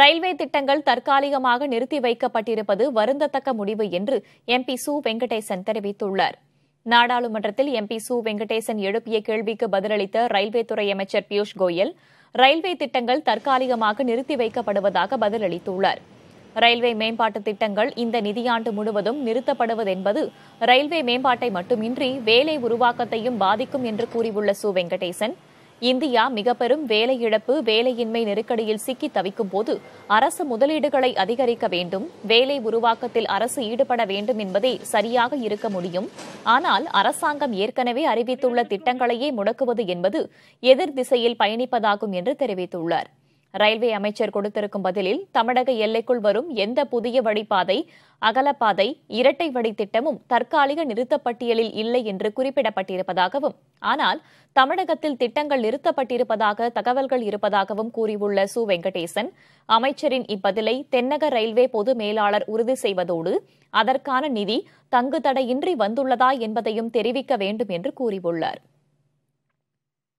railway திட்டங்கள் தற்காலிகமாக நிறுத்தி வைக்கப்பட்டிருப்பது வருந்தத்தக்க முடிவு என்று எம்பி சு வெங்கடேசன் தெரிவித்துள்ளார் நாடாளுமன்றத்தில் எம்பி சு வெங்கடேசன் எழுப்பிய கேள்விக்கு பதிலளித்த ரயில்வே துறை அமைச்சர் பியூஷ் கோயல் ரயில்வே திட்டங்கள் தற்காலிகமாக நிறுத்தி வைக்கப்படுவதாக பதிலளித்துள்ளார் ரயில்வே மேம்பாட்டு திட்டங்கள் இந்த நிதியாண்டு முழுவதும் நிறுத்தப்படுவதென்பது ரயில்வே மேம்பாட்டை மட்டுமின்றி வேலை உருவாக்கத்தையும் பாதிக்கும் என்று கூறியுள்ள சு வெங்கடேசன் இந்தியா மிகப்பெரும் வேலை இழப்பு வேலையின்மை நெருக்கடியில் சிக்கி தவிக்கும் போது அரசு முதலீடுகளை அதிகரிக்க வேண்டும் வேலை உருவாக்கத்தில் அரசு ஈடுபட வேண்டும் என்பதே சரியாக இருக்க முடியும் ஆனால் அரசாங்கம் ஏற்கனவே அறிவித்துள்ள திட்டங்களையே முடக்குவது என்பது எதிர் திசையில் பயணிப்பதாகும் என்று தெரிவித்துள்ளாா் ரயில்வே அமைச்சர் கொடுத்திருக்கும் பதிலில் தமிழக எல்லைக்குள் வரும் எந்த புதிய வழிப்பாதை அகலப்பாதை இரட்டை வழி திட்டமும் தற்காலிக நிறுத்தப்பட்டியலில் இல்லை என்று குறிப்பிடப்பட்டிருப்பதாகவும் ஆனால் தமிழகத்தில் திட்டங்கள் நிறுத்தப்பட்டிருப்பதாக தகவல்கள் இருப்பதாகவும் கூறியுள்ள சு வெங்கடேசன் அமைச்சரின் இப்பதிலை தென்னக ரயில்வே பொது மேலாளர் உறுதி செய்வதோடு அதற்கான நிதி தங்குதடையின்றி வந்துள்ளதா என்பதையும் தெரிவிக்க வேண்டும் என்று கூறியுள்ளாா்